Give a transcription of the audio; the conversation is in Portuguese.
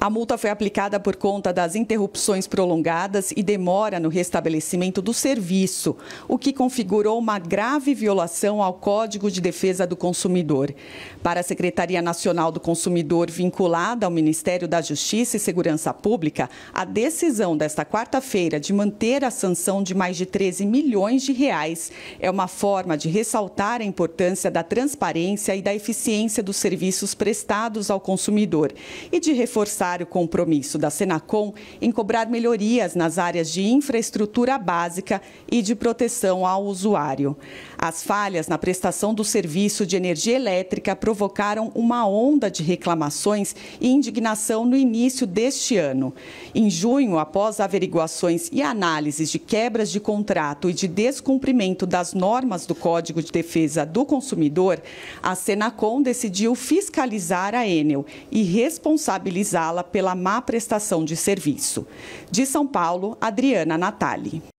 A multa foi aplicada por conta das interrupções prolongadas e demora no restabelecimento do serviço, o que configurou uma grave violação ao Código de Defesa do Consumidor. Para a Secretaria Nacional do Consumidor, vinculada ao Ministério da Justiça e Segurança Pública, a decisão desta quarta-feira de manter a sanção de mais de 13 milhões de reais é uma forma de ressaltar a importância da transparência e da eficiência dos serviços prestados ao consumidor e de reforçar claro compromisso da Senacom em cobrar melhorias nas áreas de infraestrutura básica e de proteção ao usuário. As falhas na prestação do serviço de energia elétrica provocaram uma onda de reclamações e indignação no início deste ano. Em junho, após averiguações e análises de quebras de contrato e de descumprimento das normas do Código de Defesa do Consumidor, a Senacom decidiu fiscalizar a Enel e responsabilizá-la pela má prestação de serviço. De São Paulo, Adriana Natali.